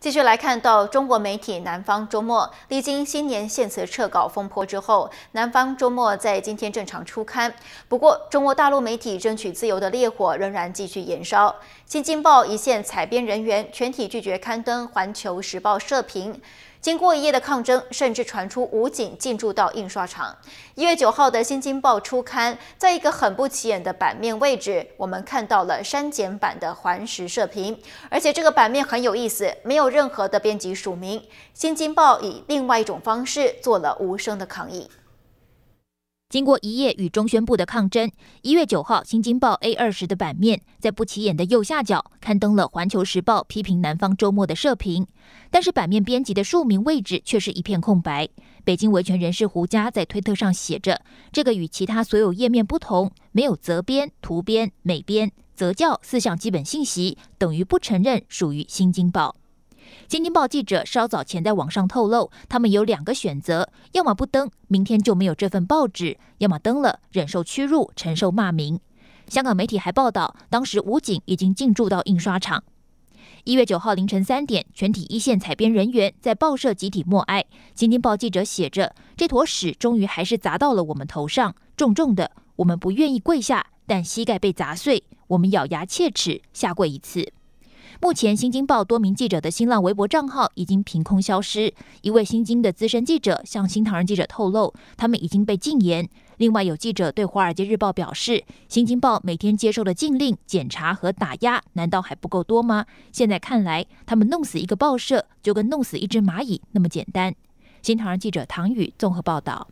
继续来看到中国媒体《南方周末》，历经新年献词撤稿风波之后，《南方周末》在今天正常出刊。不过，中国大陆媒体争取自由的烈火仍然继续燃烧。《新京报》一线采编人员全体拒绝刊登《环球时报》社评。经过一夜的抗争，甚至传出武警进驻到印刷厂。一月九号的新京报初刊，在一个很不起眼的版面位置，我们看到了删减版的环时社评，而且这个版面很有意思，没有任何的编辑署名。新京报以另外一种方式做了无声的抗议。经过一夜与中宣部的抗争，一月九号，《新京报》A 二十的版面在不起眼的右下角刊登了《环球时报》批评南方周末的社评，但是版面编辑的署名位置却是一片空白。北京维权人士胡佳在推特上写着：“这个与其他所有页面不同，没有责编、图编、美编、责教四项基本信息，等于不承认属于《新京报》。”《新京报》记者稍早前在网上透露，他们有两个选择：要么不登，明天就没有这份报纸；要么登了，忍受屈辱，承受骂名。香港媒体还报道，当时武警已经进驻到印刷厂。一月九号凌晨三点，全体一线采编人员在报社集体默哀。《新京报》记者写着：“这坨屎终于还是砸到了我们头上，重重的。我们不愿意跪下，但膝盖被砸碎，我们咬牙切齿，下跪一次。”目前，《新京报》多名记者的新浪微博账号已经凭空消失。一位《新京的资深记者向《新唐人》记者透露，他们已经被禁言。另外，有记者对《华尔街日报》表示，《新京报》每天接受的禁令、检查和打压，难道还不够多吗？现在看来，他们弄死一个报社，就跟弄死一只蚂蚁那么简单。《新唐人》记者唐宇综合报道。